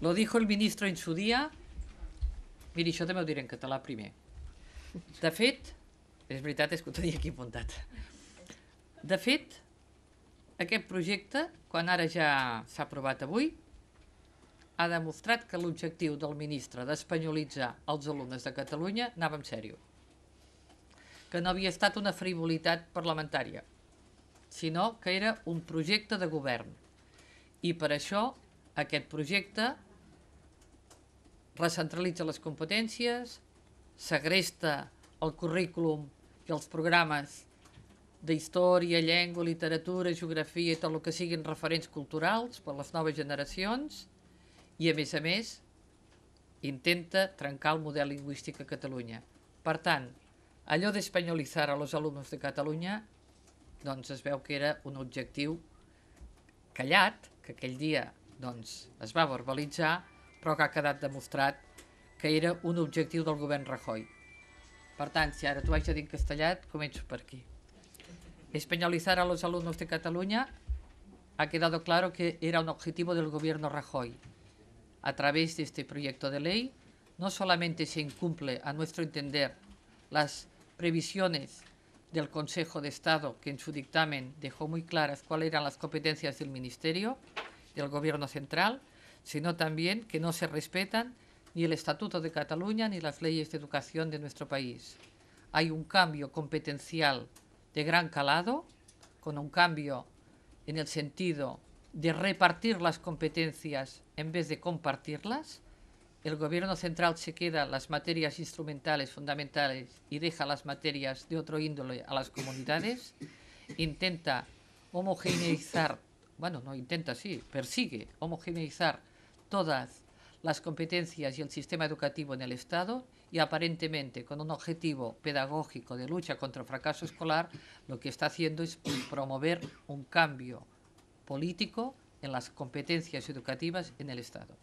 Lo dijo el ministre en su dia. mira, això també ho diré en català primer. De fet, és veritat, és que ho tenia aquí apuntat. De fet, aquest projecte, quan ara ja s'ha aprovat avui, ha demostrat que l'objectiu del ministre d'espanyolitzar els alumnes de Catalunya anava en sèrio. Que no havia estat una frivolitat parlamentària, sinó que era un projecte de govern. I per això aquest projecte recentralitza les competències, segresta el currículum i els programes d'història, llengua, literatura, geografia i tot el que siguin referents culturals per a les noves generacions i, a més a més, intenta trencar el model lingüístic a Catalunya. Per tant, allò d'espanyolitzar a los alumnes de Catalunya doncs es veu que era un objectiu callat, que aquell dia doncs, es va verbalitzar però que ha quedat demostrat que era un objetivo del gobierno Rajoy. Per si ara a dir en per aquí. Españolizar a los alumnos de Cataluña ha quedado claro que era un objetivo del gobierno Rajoy. A través de este proyecto de ley, no solamente se incumple, a nuestro entender, las previsiones del Consejo de Estado, que en su dictamen dejó muy claras cuáles eran las competencias del Ministerio, del Gobierno Central, sino también que no se respetan ni el Estatuto de Cataluña ni las leyes de educación de nuestro país. Hay un cambio competencial de gran calado, con un cambio en el sentido de repartir las competencias en vez de compartirlas. El gobierno central se queda las materias instrumentales fundamentales y deja las materias de otro índole a las comunidades. Intenta homogeneizar bueno, no intenta, así, persigue homogeneizar todas las competencias y el sistema educativo en el Estado y aparentemente con un objetivo pedagógico de lucha contra el fracaso escolar, lo que está haciendo es promover un cambio político en las competencias educativas en el Estado.